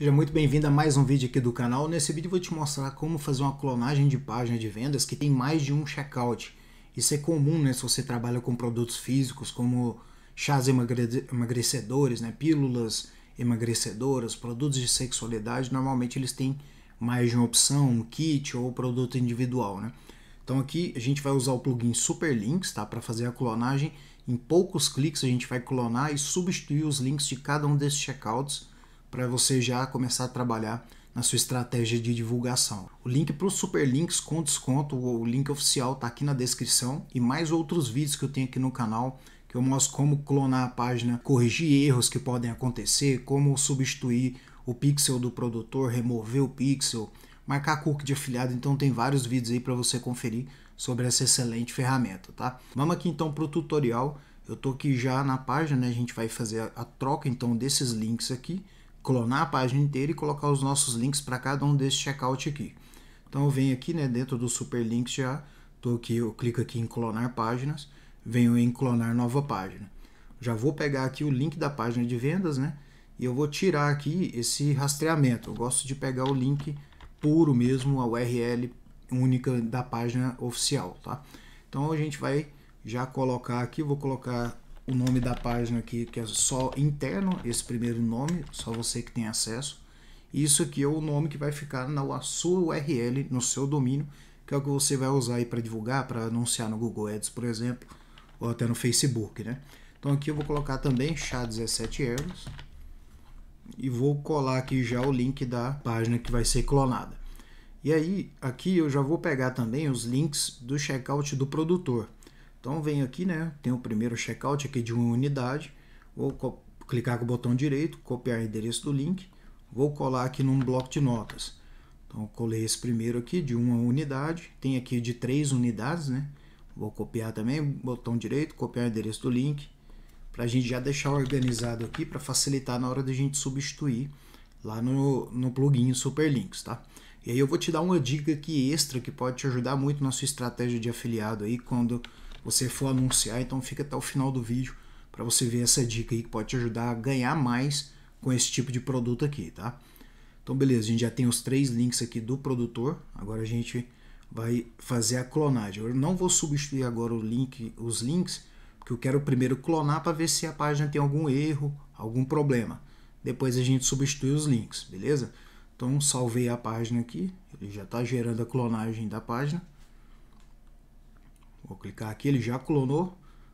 Seja muito bem-vindo a mais um vídeo aqui do canal. Nesse vídeo eu vou te mostrar como fazer uma clonagem de página de vendas que tem mais de um checkout. Isso é comum, né, se você trabalha com produtos físicos como chás emagrecedores, né, pílulas emagrecedoras, produtos de sexualidade, normalmente eles têm mais de uma opção, um kit ou produto individual, né? Então aqui a gente vai usar o plugin Superlinks, tá, para fazer a clonagem. Em poucos cliques a gente vai clonar e substituir os links de cada um desses checkouts para você já começar a trabalhar na sua estratégia de divulgação. O link para os super links com desconto, o link oficial está aqui na descrição e mais outros vídeos que eu tenho aqui no canal que eu mostro como clonar a página, corrigir erros que podem acontecer, como substituir o pixel do produtor, remover o pixel, marcar cookie de afiliado, então tem vários vídeos aí para você conferir sobre essa excelente ferramenta, tá? Vamos aqui então para o tutorial, eu tô aqui já na página, né? a gente vai fazer a troca então desses links aqui, clonar a página inteira e colocar os nossos links para cada um desse checkout aqui. Então eu venho aqui né, dentro do super links já, tô aqui, eu clico aqui em clonar páginas, venho em clonar nova página. Já vou pegar aqui o link da página de vendas, né? E eu vou tirar aqui esse rastreamento. Eu gosto de pegar o link puro mesmo, a URL única da página oficial, tá? Então a gente vai já colocar aqui, vou colocar o nome da página aqui, que é só interno, esse primeiro nome, só você que tem acesso. Isso aqui é o nome que vai ficar na sua URL, no seu domínio, que é o que você vai usar aí para divulgar, para anunciar no Google Ads, por exemplo, ou até no Facebook, né? Então aqui eu vou colocar também chá 17 euros e vou colar aqui já o link da página que vai ser clonada. E aí, aqui eu já vou pegar também os links do checkout do produtor. Então vem aqui, né? Tem o primeiro checkout aqui de uma unidade. Vou clicar com o botão direito, copiar o endereço do link. Vou colar aqui num bloco de notas. Então colei esse primeiro aqui de uma unidade. Tem aqui de três unidades, né? Vou copiar também, botão direito, copiar o endereço do link. Para a gente já deixar organizado aqui, para facilitar na hora da gente substituir lá no, no plugin Superlinks, tá? E aí eu vou te dar uma dica aqui extra que pode te ajudar muito na sua estratégia de afiliado aí quando você for anunciar, então fica até o final do vídeo para você ver essa dica aí que pode te ajudar a ganhar mais com esse tipo de produto aqui, tá? Então beleza, a gente já tem os três links aqui do produtor, agora a gente vai fazer a clonagem. Eu não vou substituir agora o link, os links, porque eu quero primeiro clonar para ver se a página tem algum erro, algum problema. Depois a gente substitui os links, beleza? Então salvei a página aqui, ele já está gerando a clonagem da página. Vou clicar aqui, ele já clonou.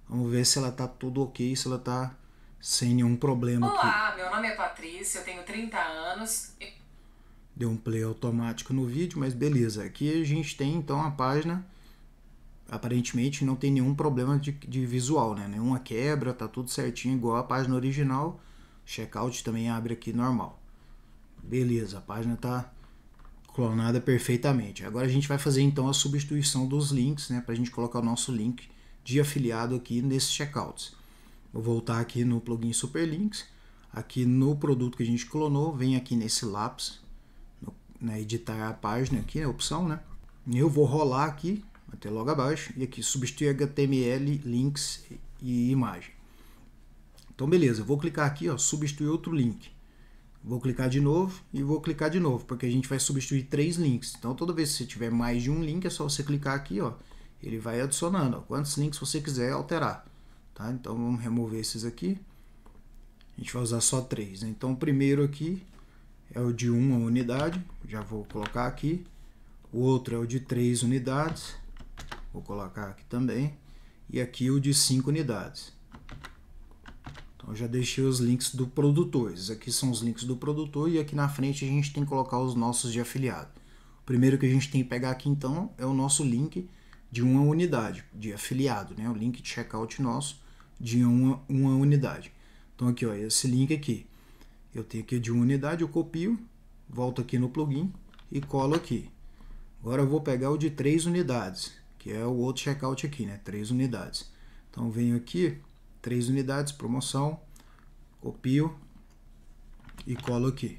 Vamos ver se ela tá tudo ok, se ela tá sem nenhum problema Olá, aqui. meu nome é Patrícia, eu tenho 30 anos. Deu um play automático no vídeo, mas beleza. Aqui a gente tem então a página. Aparentemente não tem nenhum problema de, de visual, né? Nenhuma quebra, tá tudo certinho, igual a página original. Checkout também abre aqui normal. Beleza, a página tá clonada perfeitamente. Agora a gente vai fazer então a substituição dos links, né, para a gente colocar o nosso link de afiliado aqui nesses checkouts. Vou voltar aqui no plugin Superlinks, aqui no produto que a gente clonou, vem aqui nesse lápis, no, né, editar a página aqui, a opção, né? Eu vou rolar aqui até logo abaixo e aqui substituir HTML, links e imagem. Então beleza, eu vou clicar aqui, ó, substituir outro link. Vou clicar de novo e vou clicar de novo, porque a gente vai substituir três links. Então, toda vez que você tiver mais de um link, é só você clicar aqui, ó. Ele vai adicionando, ó, quantos links você quiser alterar. Tá? Então, vamos remover esses aqui. A gente vai usar só três. Né? Então, o primeiro aqui é o de uma unidade, já vou colocar aqui. O outro é o de três unidades, vou colocar aqui também. E aqui o de cinco unidades. Então, eu já deixei os links do produtor. Esses aqui são os links do produtor e aqui na frente a gente tem que colocar os nossos de afiliado. O primeiro que a gente tem que pegar aqui então é o nosso link de uma unidade de afiliado, né? O link de checkout nosso de uma, uma unidade. Então aqui, ó, esse link aqui. Eu tenho aqui de uma unidade, eu copio, volto aqui no plugin e colo aqui. Agora eu vou pegar o de três unidades, que é o outro checkout aqui, né? Três unidades. Então venho aqui, três unidades, promoção, copio e colo aqui.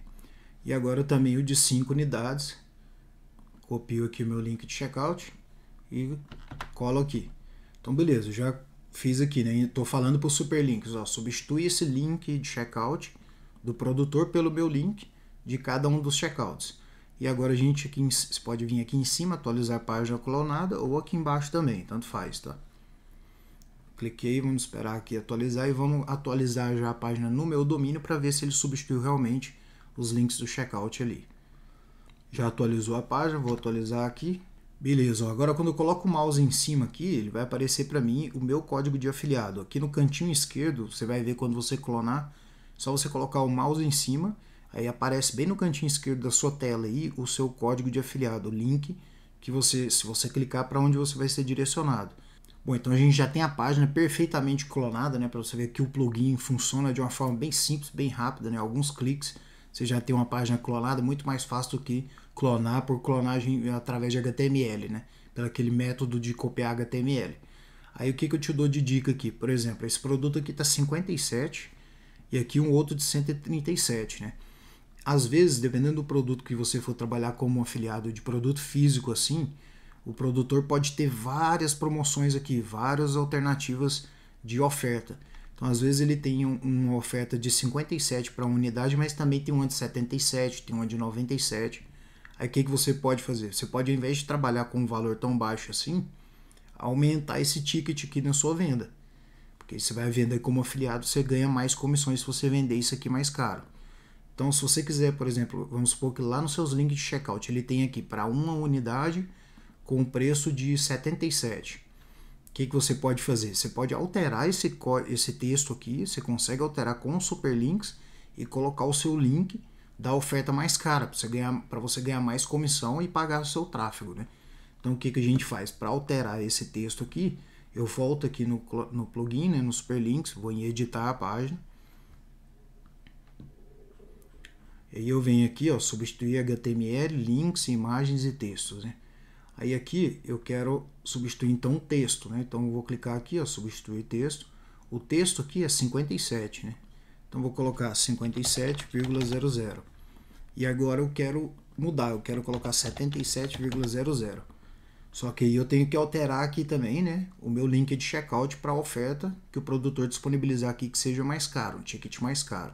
E agora também o de 5 unidades, copio aqui o meu link de checkout e colo aqui. Então beleza, já fiz aqui, né? Estou falando para o Superlinks, ó, substitui esse link de checkout do produtor pelo meu link de cada um dos checkouts. E agora a gente aqui, pode vir aqui em cima, atualizar a página clonada ou aqui embaixo também, tanto faz, tá? Cliquei, vamos esperar aqui atualizar e vamos atualizar já a página no meu domínio para ver se ele substituiu realmente os links do checkout ali. Já atualizou a página, vou atualizar aqui. Beleza, agora quando eu coloco o mouse em cima aqui, ele vai aparecer para mim o meu código de afiliado. Aqui no cantinho esquerdo, você vai ver quando você clonar, só você colocar o mouse em cima, aí aparece bem no cantinho esquerdo da sua tela aí o seu código de afiliado, o link que você, se você clicar para onde você vai ser direcionado. Bom, então a gente já tem a página perfeitamente clonada, né, para você ver que o plugin funciona de uma forma bem simples, bem rápida, né, alguns cliques você já tem uma página clonada, muito mais fácil do que clonar por clonagem através de HTML, né, pelo aquele método de copiar HTML. Aí o que, que eu te dou de dica aqui? Por exemplo, esse produto aqui está 57 e aqui um outro de 137, né? Às vezes, dependendo do produto que você for trabalhar como afiliado de produto físico assim, o produtor pode ter várias promoções aqui, várias alternativas de oferta. Então, às vezes ele tem um, uma oferta de 57 para unidade, mas também tem uma de 77, tem uma de 97. Aí o que, que você pode fazer? Você pode, ao invés de trabalhar com um valor tão baixo assim, aumentar esse ticket aqui na sua venda. Porque você vai vender como afiliado, você ganha mais comissões se você vender isso aqui mais caro. Então, se você quiser, por exemplo, vamos supor que lá nos seus links de checkout ele tem aqui para uma unidade, com o preço de 77. O que, que você pode fazer? Você pode alterar esse, esse texto aqui, você consegue alterar com superlinks e colocar o seu link da oferta mais cara, para você, ganhar, você ganhar mais comissão e pagar o seu tráfego. Né? Então o que, que a gente faz? Para alterar esse texto aqui, eu volto aqui no, no plugin, né, no Superlinks, vou em editar a página. E aí eu venho aqui, ó, substituir HTML, links, imagens e textos. Né? Aí aqui eu quero substituir então um texto, né? Então eu vou clicar aqui, ó, substituir texto. O texto aqui é 57, né? Então vou colocar 57,00. E agora eu quero mudar, eu quero colocar 77,00. Só que aí eu tenho que alterar aqui também, né? O meu link de checkout para a oferta que o produtor disponibilizar aqui que seja mais caro, um ticket mais caro.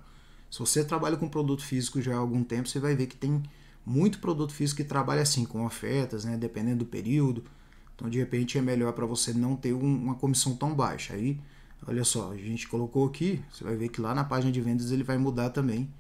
Se você trabalha com produto físico já há algum tempo, você vai ver que tem muito produto físico que trabalha assim, com ofertas, né? Dependendo do período. Então, de repente, é melhor para você não ter uma comissão tão baixa. Aí, olha só, a gente colocou aqui, você vai ver que lá na página de vendas ele vai mudar também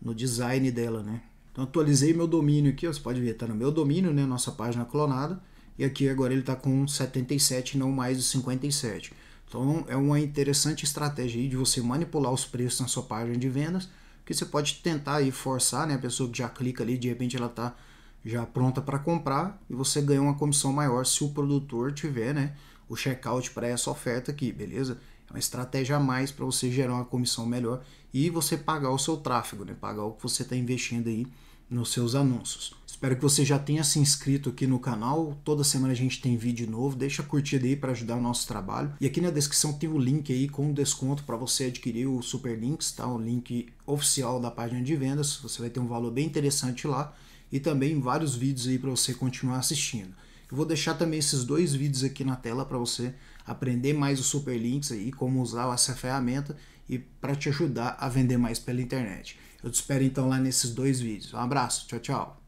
no design dela, né? Então, atualizei meu domínio aqui, ó, você pode ver, está no meu domínio, né? Nossa página clonada. E aqui agora ele está com 77, não mais os 57. Então, é uma interessante estratégia aí de você manipular os preços na sua página de vendas porque você pode tentar aí forçar, né? A pessoa que já clica ali, de repente ela está já pronta para comprar e você ganha uma comissão maior se o produtor tiver, né? O checkout para essa oferta aqui, beleza? É uma estratégia a mais para você gerar uma comissão melhor e você pagar o seu tráfego, né? Pagar o que você está investindo aí nos seus anúncios. Espero que você já tenha se inscrito aqui no canal. Toda semana a gente tem vídeo novo. Deixa a curtida aí para ajudar o nosso trabalho. E aqui na descrição tem o link aí com desconto para você adquirir o Super Links, tá? O link oficial da página de vendas. Você vai ter um valor bem interessante lá e também vários vídeos aí para você continuar assistindo. Eu vou deixar também esses dois vídeos aqui na tela para você aprender mais o Super Links aí, como usar essa ferramenta e para te ajudar a vender mais pela internet. Eu te espero então lá nesses dois vídeos. Um abraço, tchau, tchau.